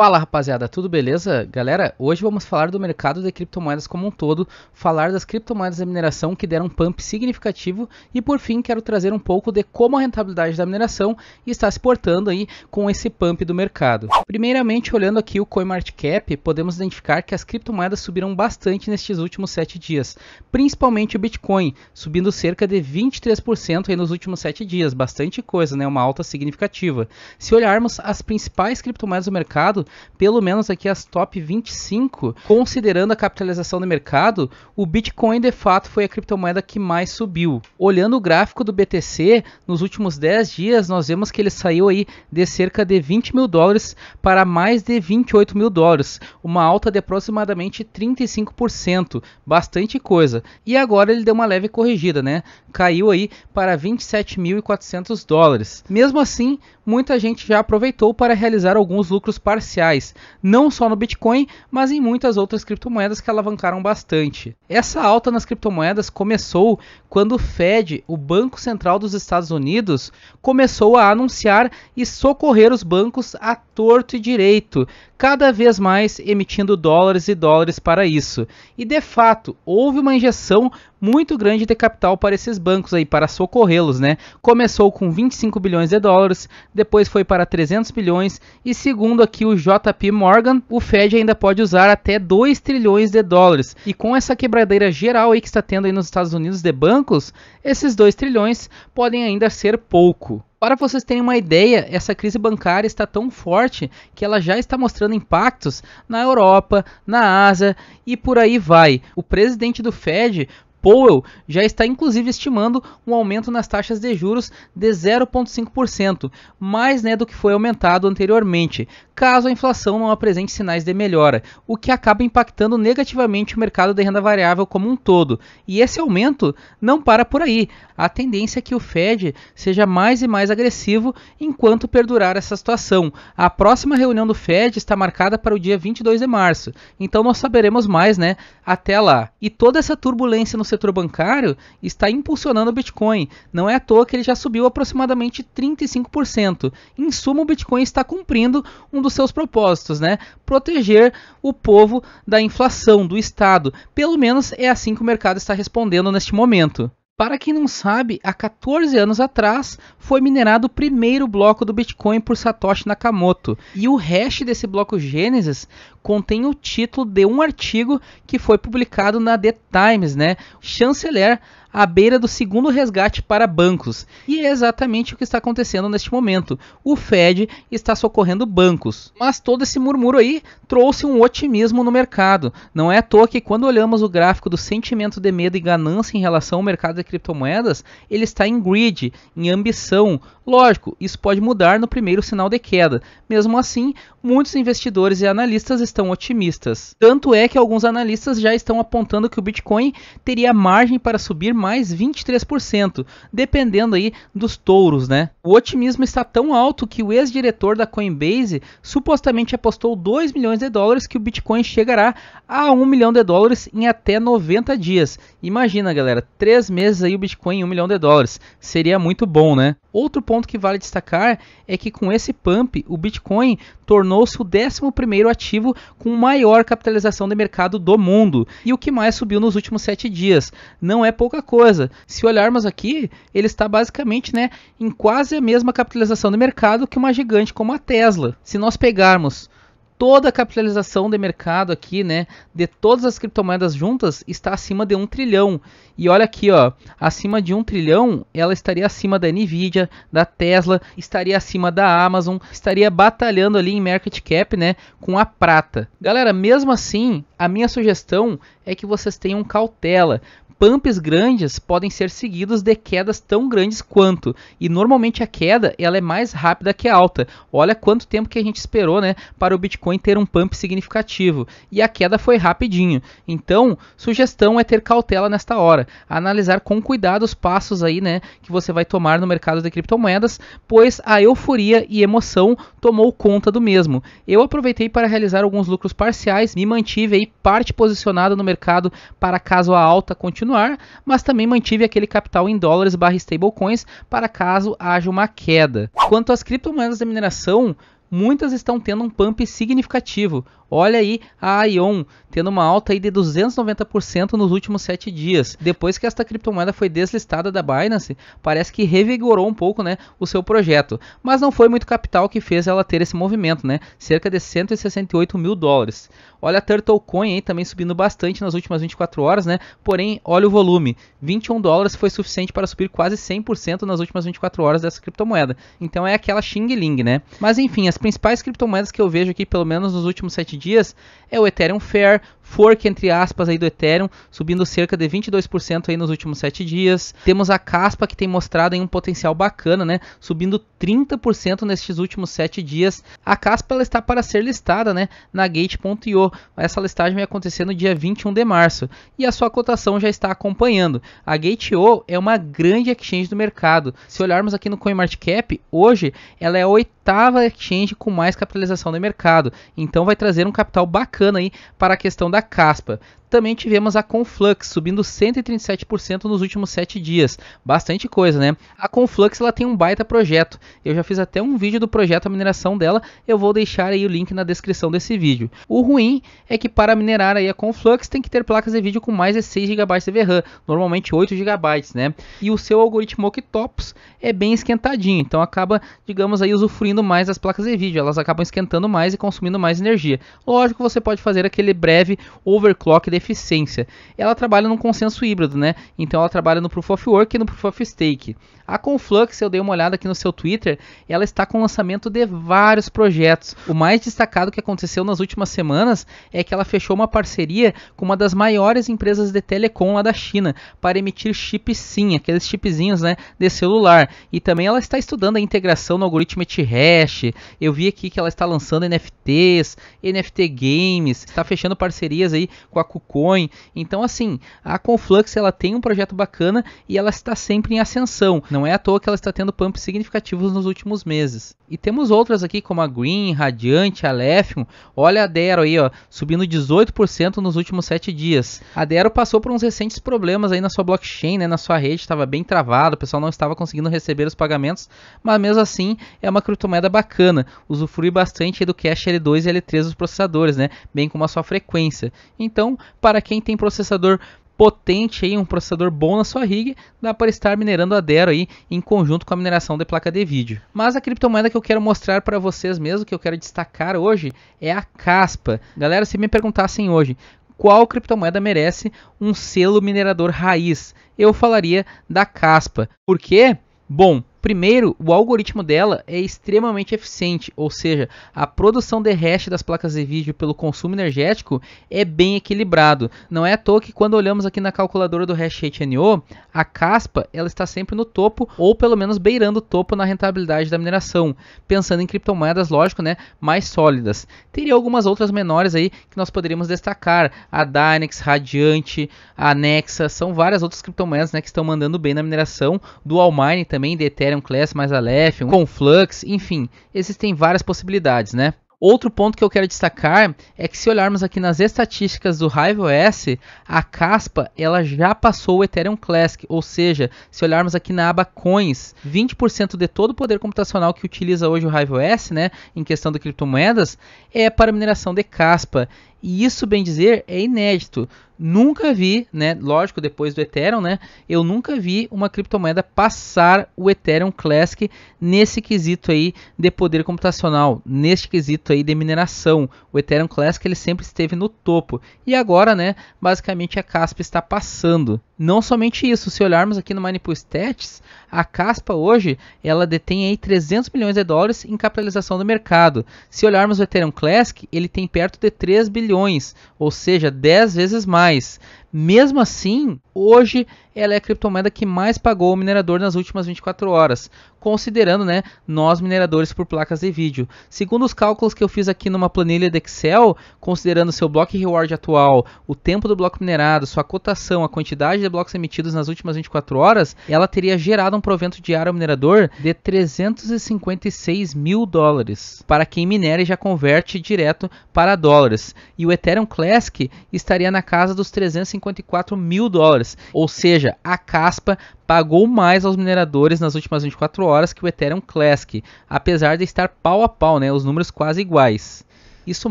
Fala rapaziada, tudo beleza? Galera, hoje vamos falar do mercado de criptomoedas como um todo, falar das criptomoedas da mineração que deram um pump significativo e por fim quero trazer um pouco de como a rentabilidade da mineração está se portando aí com esse pump do mercado. Primeiramente, olhando aqui o CoinMarketCap, podemos identificar que as criptomoedas subiram bastante nestes últimos 7 dias, principalmente o Bitcoin, subindo cerca de 23% nos últimos 7 dias, bastante coisa, né? Uma alta significativa. Se olharmos as principais criptomoedas do mercado, pelo menos aqui as top 25, considerando a capitalização do mercado, o Bitcoin de fato foi a criptomoeda que mais subiu. Olhando o gráfico do BTC, nos últimos 10 dias nós vemos que ele saiu aí de cerca de 20 mil dólares para mais de 28 mil dólares, uma alta de aproximadamente 35%, bastante coisa. E agora ele deu uma leve corrigida, né? Caiu aí para 27.400 dólares. Mesmo assim, muita gente já aproveitou para realizar alguns lucros parciais sociais, não só no Bitcoin, mas em muitas outras criptomoedas que alavancaram bastante. Essa alta nas criptomoedas começou quando o Fed, o Banco Central dos Estados Unidos, começou a anunciar e socorrer os bancos a torto e direito, cada vez mais emitindo dólares e dólares para isso. E de fato, houve uma injeção muito grande de capital para esses bancos aí, para socorrê-los, né? Começou com 25 bilhões de dólares, depois foi para 300 bilhões e segundo aqui o JP Morgan, o Fed ainda pode usar até 2 trilhões de dólares. E com essa quebradeira geral aí que está tendo aí nos Estados Unidos de bancos, esses 2 trilhões podem ainda ser pouco. Para vocês terem uma ideia, essa crise bancária está tão forte que ela já está mostrando impactos na Europa, na Ásia e por aí vai. O presidente do Fed Powell já está inclusive estimando um aumento nas taxas de juros de 0,5%, mais né, do que foi aumentado anteriormente, caso a inflação não apresente sinais de melhora, o que acaba impactando negativamente o mercado de renda variável como um todo. E esse aumento não para por aí. A tendência é que o Fed seja mais e mais agressivo enquanto perdurar essa situação. A próxima reunião do Fed está marcada para o dia 22 de março, então nós saberemos mais, né? Até lá. E toda essa turbulência no setor bancário está impulsionando o Bitcoin. Não é à toa que ele já subiu aproximadamente 35%. Em suma, o Bitcoin está cumprindo um dos seus propósitos, né? Proteger o povo da inflação, do Estado. Pelo menos é assim que o mercado está respondendo neste momento. Para quem não sabe, há 14 anos atrás foi minerado o primeiro bloco do Bitcoin por Satoshi Nakamoto, e o hash desse bloco Gênesis contém o título de um artigo que foi publicado na The Times, né? Chanceler à beira do segundo resgate para bancos. E é exatamente o que está acontecendo neste momento. O Fed está socorrendo bancos. Mas todo esse murmúrio aí trouxe um otimismo no mercado. Não é à toa que quando olhamos o gráfico do sentimento de medo e ganância em relação ao mercado de criptomoedas, ele está em greed, em ambição. Lógico, isso pode mudar no primeiro sinal de queda. Mesmo assim, muitos investidores e analistas estão otimistas. Tanto é que alguns analistas já estão apontando que o Bitcoin teria margem para subir mais 23%, dependendo aí dos touros, né? O otimismo está tão alto que o ex-diretor da Coinbase supostamente apostou 2 milhões de dólares que o Bitcoin chegará a 1 milhão de dólares em até 90 dias. Imagina, galera, 3 meses aí o Bitcoin em 1 milhão de dólares. Seria muito bom, né? Outro ponto que vale destacar é que com esse pump, o Bitcoin tornou-se o 11º ativo com maior capitalização de mercado do mundo e o que mais subiu nos últimos sete dias. Não é pouca coisa. Se olharmos aqui, ele está basicamente né, em quase a mesma capitalização de mercado que uma gigante como a Tesla. Se nós pegarmos toda a capitalização de mercado aqui, né, de todas as criptomoedas juntas, está acima de um trilhão. E olha aqui, ó, acima de um trilhão, ela estaria acima da Nvidia, da Tesla, estaria acima da Amazon, estaria batalhando ali em market cap, né, com a prata. Galera, mesmo assim, a minha sugestão é que vocês tenham cautela, pumps grandes podem ser seguidos de quedas tão grandes quanto. E normalmente a queda ela é mais rápida que a alta. Olha quanto tempo que a gente esperou né, para o Bitcoin ter um pump significativo. E a queda foi rapidinho. Então, sugestão é ter cautela nesta hora. Analisar com cuidado os passos aí, né, que você vai tomar no mercado de criptomoedas, pois a euforia e emoção tomou conta do mesmo. Eu aproveitei para realizar alguns lucros parciais, me mantive aí parte posicionada no mercado para caso a alta continue continuar, mas também mantive aquele capital em dólares barra stablecoins para caso haja uma queda. Quanto às criptomoedas da mineração, muitas estão tendo um pump significativo. Olha aí a Ion tendo uma alta aí de 290% nos últimos 7 dias. Depois que esta criptomoeda foi deslistada da Binance, parece que revigorou um pouco, né, o seu projeto. Mas não foi muito capital que fez ela ter esse movimento, né? Cerca de 168 mil dólares. Olha a Turtlecoin aí também subindo bastante nas últimas 24 horas, né? Porém, olha o volume. 21 dólares foi suficiente para subir quase 100% nas últimas 24 horas dessa criptomoeda. Então é aquela xing-ling, né? Mas enfim, as as principais criptomoedas que eu vejo aqui, pelo menos nos últimos 7 dias, é o Ethereum Fair, fork entre aspas aí do Ethereum, subindo cerca de 22% aí nos últimos 7 dias. Temos a Caspa que tem mostrado aí um potencial bacana, né? Subindo 30% nestes últimos 7 dias. A Caspa ela está para ser listada, né, na gate.io. Essa listagem vai acontecer no dia 21 de março e a sua cotação já está acompanhando. A gate.io é uma grande exchange do mercado. Se olharmos aqui no CoinMarketCap, hoje ela é a oitava exchange com mais capitalização de mercado. Então vai trazer um capital bacana aí para a questão da Caspa. Também tivemos a Conflux subindo 137% nos últimos 7 dias. Bastante coisa, né? A Conflux ela tem um baita projeto. Eu já fiz até um vídeo do projeto a mineração dela. Eu vou deixar aí o link na descrição desse vídeo. O ruim é que para minerar aí a Conflux tem que ter placas de vídeo com mais de 6 GB de VRAM, normalmente 8 GB, né? E o seu algoritmo Octopus é bem esquentadinho, então acaba, digamos aí, usufruindo mais das placas de vídeo. Elas acabam esquentando mais e consumindo mais energia. Lógico, você pode fazer aquele breve overclock deficiência. Ela trabalha num consenso híbrido, né? Então ela trabalha no Proof of Work e no Proof of Stake. A Conflux, eu dei uma olhada aqui no seu Twitter, ela está com o lançamento de vários projetos. O mais destacado que aconteceu nas últimas semanas é que ela fechou uma parceria com uma das maiores empresas de telecom lá da China para emitir chip SIM, aqueles chipzinhos, né, de celular. E também ela está estudando a integração no algoritmo hash. Eu vi aqui que ela está lançando NFTs, NFT games, está fechando parcerias aí com a Bitcoin. Então, assim, a Conflux ela tem um projeto bacana e ela está sempre em ascensão. Não é à toa que ela está tendo pumps significativos nos últimos meses. E temos outras aqui como a Green, Radiante, Alephium. Olha a Dero aí, ó, subindo 18% nos últimos 7 dias. A Dero passou por uns recentes problemas aí na sua blockchain, né, na sua rede, estava bem travado, o pessoal não estava conseguindo receber os pagamentos, mas mesmo assim é uma criptomoeda bacana. Usufrui bastante do cache L2 e L3 dos processadores, né, bem como a sua frequência. Então, para quem tem processador potente aí, um processador bom na sua rig, dá para estar minerando a Dero aí em conjunto com a mineração de placa de vídeo. Mas a criptomoeda que eu quero mostrar para vocês mesmo, que eu quero destacar hoje, é a Caspa. Galera, se me perguntassem hoje, qual criptomoeda merece um selo minerador raiz? Eu falaria da Caspa. Por quê? Bom, Primeiro, o algoritmo dela é extremamente eficiente, ou seja, a produção de hash das placas de vídeo pelo consumo energético é bem equilibrado. Não é à toa que quando olhamos aqui na calculadora do hash rate NO, a caspa ela está sempre no topo ou pelo menos beirando o topo na rentabilidade da mineração, pensando em criptomoedas, lógico, né, mais sólidas. Teria algumas outras menores aí que nós poderíamos destacar, a Dynex, Radiante, a Nexa, são várias outras criptomoedas, né, que estão mandando bem na mineração, do Almine também, DT Ethereum Class mais Aleph, um Conflux, enfim, existem várias possibilidades, né? Outro ponto que eu quero destacar é que se olharmos aqui nas estatísticas do HiveOS, a caspa ela já passou o Ethereum Classic, ou seja, se olharmos aqui na aba Coins, 20% de todo o poder computacional que utiliza hoje o HiveOS, né, em questão de criptomoedas, é para mineração de caspa. E isso, bem dizer, é inédito nunca vi, né? Lógico, depois do Ethereum, né? Eu nunca vi uma criptomoeda passar o Ethereum Classic nesse quesito aí de poder computacional, neste quesito aí de mineração. O Ethereum Classic ele sempre esteve no topo. E agora, né, basicamente a Caspa está passando. Não somente isso, se olharmos aqui no Manipool Stats, a Caspa hoje, ela detém aí 300 milhões de dólares em capitalização do mercado. Se olharmos o Ethereum Classic, ele tem perto de 3 bilhões, ou seja, 10 vezes mais nice Mesmo assim, hoje ela é a criptomoeda que mais pagou o minerador nas últimas 24 horas, considerando né, nós mineradores por placas de vídeo. Segundo os cálculos que eu fiz aqui numa planilha de Excel, considerando seu block reward atual, o tempo do bloco minerado, sua cotação, a quantidade de blocos emitidos nas últimas 24 horas, ela teria gerado um provento diário ao minerador de 356 mil dólares. Para quem minera e já converte direto para dólares. E o Ethereum Classic estaria na casa dos 350 54 mil dólares. Ou seja, a caspa pagou mais aos mineradores nas últimas 24 horas que o Ethereum Classic, apesar de estar pau a pau, né, os números quase iguais. Isso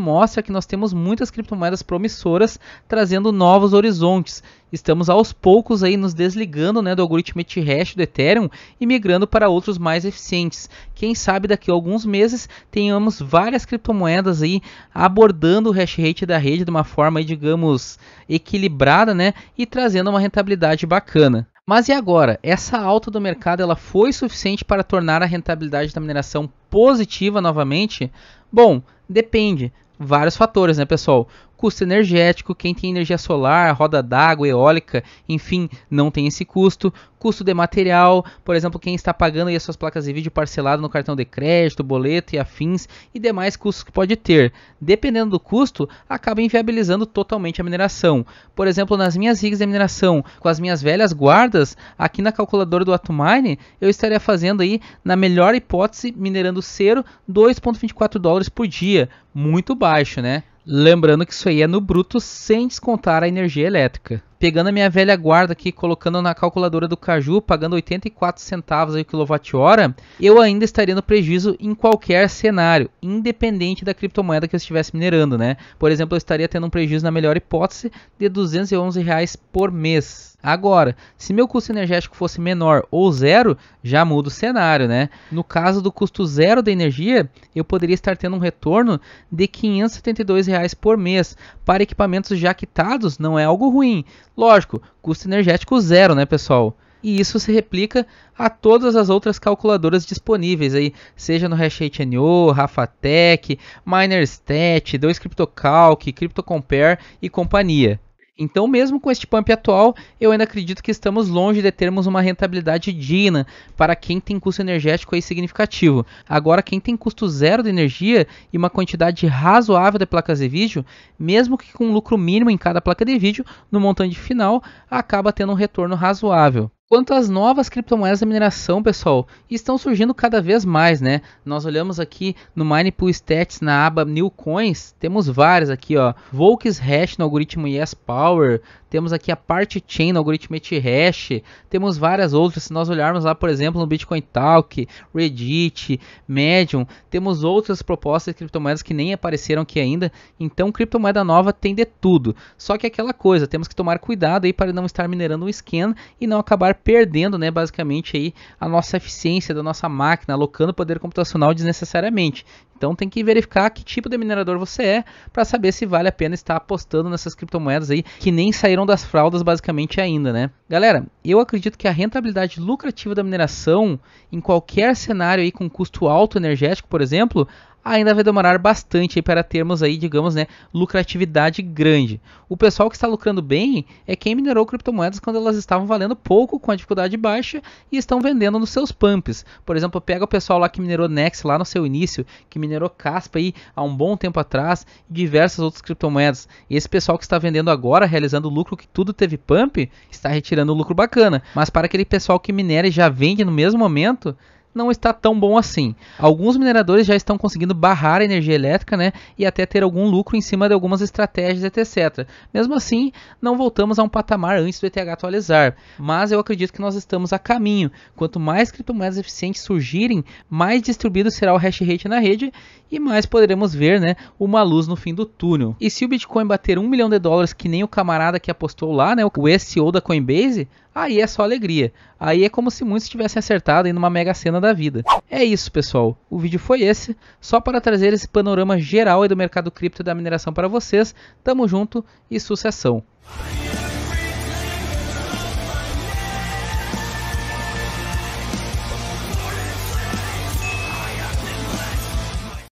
mostra que nós temos muitas criptomoedas promissoras trazendo novos horizontes. Estamos aos poucos aí nos desligando né, do algoritmo hash do Ethereum e migrando para outros mais eficientes. Quem sabe daqui a alguns meses tenhamos várias criptomoedas aí abordando o hash rate da rede de uma forma, aí, digamos, equilibrada né, e trazendo uma rentabilidade bacana. Mas e agora? Essa alta do mercado ela foi suficiente para tornar a rentabilidade da mineração positiva novamente? Bom, Depende. Vários fatores, né, pessoal? custo energético, quem tem energia solar, roda d'água, eólica, enfim, não tem esse custo. Custo de material, por exemplo, quem está pagando as suas placas de vídeo parcelado no cartão de crédito, boleto e afins e demais custos que pode ter. Dependendo do custo, acaba inviabilizando totalmente a mineração. Por exemplo, nas minhas rigs de mineração, com as minhas velhas guardas, aqui na calculadora do Atomine, eu estaria fazendo aí, na melhor hipótese, minerando cero, 2.24 dólares por dia. Muito baixo, né? Lembrando que isso aí é no bruto sem descontar a energia elétrica. Pegando a minha velha guarda aqui, colocando na calculadora do Caju, pagando 84 centavos o quilowatt-hora, eu ainda estaria no prejuízo em qualquer cenário, independente da criptomoeda que eu estivesse minerando, né? Por exemplo, eu estaria tendo um prejuízo na melhor hipótese de 211 reais por mês. Agora, se meu custo energético fosse menor ou zero, já muda o cenário, né? No caso do custo zero da energia, eu poderia estar tendo um retorno de R$ 572 reais por mês. Para equipamentos já quitados, não é algo ruim. Lógico, custo energético zero, né, pessoal? e isso se replica a todas as outras calculadoras disponíveis aí, seja no Hash8NO, Rafatec, MinerStat, 2CryptoCalc, CryptoCompare e companhia. Então, mesmo com este pump atual, eu ainda acredito que estamos longe de termos uma rentabilidade digna para quem tem custo energético aí significativo. Agora, quem tem custo zero de energia e uma quantidade razoável de placas de vídeo, mesmo que com um lucro mínimo em cada placa de vídeo, no montante final acaba tendo um retorno razoável. Quanto às novas criptomoedas da mineração, pessoal, estão surgindo cada vez mais, né? Nós olhamos aqui no Minepool Stats na aba New Coins, temos várias aqui, ó. Volks Hash no algoritmo Yes Power, temos aqui a Part Chain no algoritmo ETH temos várias outras. Se nós olharmos lá, por exemplo, no Bitcoin Talk, Reddit, Medium, temos outras propostas de criptomoedas que nem apareceram aqui ainda. Então, criptomoeda nova tem de tudo. Só que é aquela coisa, temos que tomar cuidado aí para não estar minerando um scan e não acabar perdendo, né, basicamente aí a nossa eficiência da nossa máquina, alocando poder computacional desnecessariamente. Então tem que verificar que tipo de minerador você é para saber se vale a pena estar apostando nessas criptomoedas aí que nem saíram das fraldas basicamente ainda, né? Galera, eu acredito que a rentabilidade lucrativa da mineração em qualquer cenário aí com custo alto energético, por exemplo, ainda vai demorar bastante para termos aí, digamos, né, lucratividade grande. O pessoal que está lucrando bem é quem minerou criptomoedas quando elas estavam valendo pouco, com a dificuldade baixa, e estão vendendo nos seus pumps. Por exemplo, pega o pessoal lá que minerou Nex lá no seu início, que minerou Caspa aí há um bom tempo atrás, e diversas outras criptomoedas. E esse pessoal que está vendendo agora, realizando lucro que tudo teve pump, está retirando um lucro bacana. Mas para aquele pessoal que minera e já vende no mesmo momento, não está tão bom assim. Alguns mineradores já estão conseguindo barrar a energia elétrica, né, e até ter algum lucro em cima de algumas estratégias, etc. Mesmo assim, não voltamos a um patamar antes do ETH atualizar, mas eu acredito que nós estamos a caminho. Quanto mais criptomoedas eficientes surgirem, mais distribuído será o hash rate na rede e mais poderemos ver, né, uma luz no fim do túnel. E se o Bitcoin bater um milhão de dólares que nem o camarada que apostou lá, né, o SEO ceo da Coinbase, aí é só alegria. Aí é como se muitos tivessem acertado em uma mega cena da vida. É isso, pessoal. O vídeo foi esse, só para trazer esse panorama geral do mercado cripto e da mineração para vocês. Tamo junto e sucessão.